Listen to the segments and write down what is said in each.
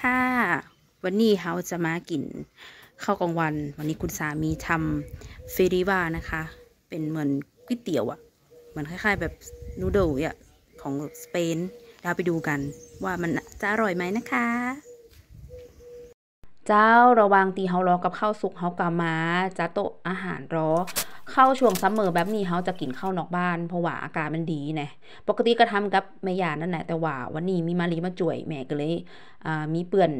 ค่ะวันนี้เราจะมากินข้าวกลางวัน วันนี้คุณสามีทำเฟรีวานะคะ เป็นเหมือนก๋วยเตี๋ยวอะ่ะเหมือนคล้ายๆแบบนูโดอ่ะ ของสเปนเราไปดูกันว่ามันจะอร่อยไหมนะคะ เจ้าระวังตีเฮารอกับข้าวสุกเฮากามาจ้าโตอาหารรอเข้าช่วงซัมเมอร์แบบนี้เขาจะกินข้าวนอกบ้าน เพราะว่าอากาศมันดีนะปกติก็ทำกับแม่ยานั่นแหละแต่ว่าวันนี้มีมารีมาจ่วยแม่ก็เลยมีเปื่อน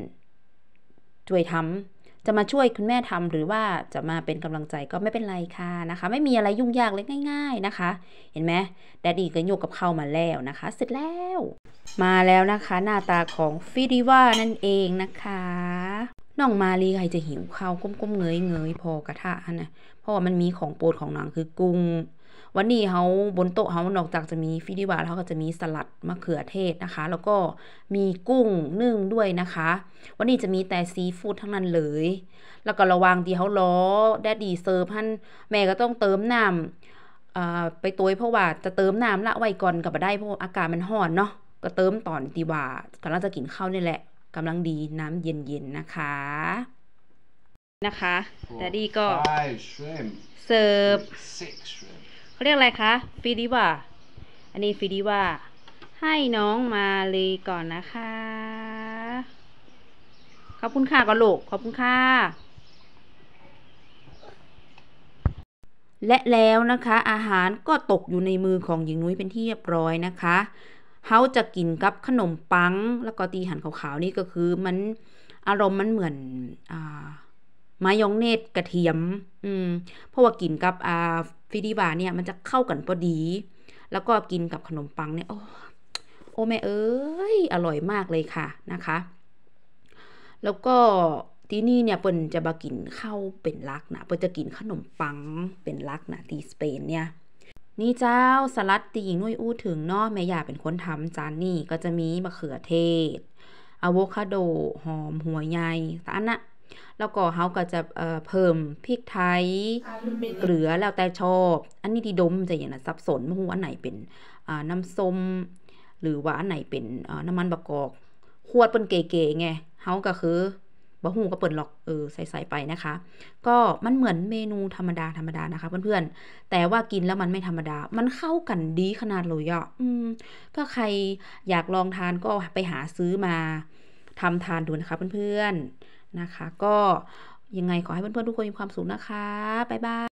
ช่วยทำ จะมาช่วยคุณแม่ทำหรือว่าจะมาเป็นกำลังใจก็ไม่เป็นไรค่ะนะคะ ไม่มีอะไรยุ่งยากเลยง่าย ๆนะคะ เห็นไหมแดดดี้ก็โยกกับเข้ามาแล้วนะคะ เสร็จแล้ว มาแล้วนะคะหน้าตาของฟิดิว่านั่นเองนะคะน้องมาลีใครจะหิวข้าวก้มๆเงยเงยพอกระทะนะเพราะว่ามันมีของโปรดของนางคือกุ้งวันนี้เขาบนโต๊ะเขานอกจากจะมี ฟิดิวาแล้วก็จะมีสลัดมะเขือเทศนะคะ แล้วก็มีกุ้งนึ่งด้วยนะคะ วันนี้จะมีแต่ซีฟู้ดทั้งนั้นเลย แล้วก็ระวังที่เขาล้อแดดดีเซิร์ฟท่านแม่ก็ต้องเติมน้ำไปตัวเพราะว่าจะเติมน้ำละไว้ก่อนกับได้เพราะอากาศมันห่อนเนาะก็เติมตอนตีว่ากำลังจะกินข้าวนี่แหละกำลังดีน้ำเย็นๆนะคะนะคะ แต่ดีก็ เสิร์ฟเขาเรียกอะไรคะฟีดีว่า อันนี้ฟีดีว่า ให้น้องมาเลยก่อนนะคะ ขอบคุณค่ะก็ลโลกขอบคุณค่ะและแล้วนะคะอาหารก็ตกอยู่ในมือของหญิงนุ้ยเป็นที่เรียบร้อยนะคะเฮาจะกินกับขนมปังแล้วก็ตีหั่นขาวๆนี่ก็คือ มันอารมณ์มันเหมือนอ่ามายองเนสกระเทียม อืมเพราะว่ากินกับอ่าฟิดิบาเนี่ยมันจะเข้ากันพอดี แล้วก็กินกับขนมปังเนี่ยโอ้โอแม่เอ้ยอร่อยมากเลยค่ะนะคะ แล้วก็ที่นี่เนี่ยเปิ้นจะบากินข้าวเป็นลักนะเปิ้นจะกินขนมปังเป็นลักนะที่สเปนเนี่ยนี่เจ้าสลัดตีหญิงนุ้ยอู้ถึงเนาะแม่ยาเป็นคนทำจานนี่ก็จะมีมะเขือเทศอะโวคาโดหอมหัวใหญ่ตอันนะแล้วก็เขาก็จะเเพิ่มพริกไทยเกลือแล้วแต่ชอบ อันนี้ดีดมจะอย่างนั้นสับสนไม่รู้อันไหนเป็นน้ำส้ม หรือว่าอันไหนเป็นน้ำมันบะกอกขวดเป็นเก๋ๆไงเขาก็คือบะฮูก็เปิดลอกเออใส่ๆไปนะคะ ก็มันเหมือนเมนูธรรมดาธรรมดานะคะเพื่อนๆแต่ว่ากินแล้วมันไม่ธรรมดามันเข้ากันดีขนาดเลยอ่ะอืมก็ใครอยากลองทานก็ไปหาซื้อมาทำทานดูนะคะเพื่อนๆนะคะ ก็ยังไงขอให้เพื่อนๆทุกคนมีความสุขนะคะบ๊ายบาย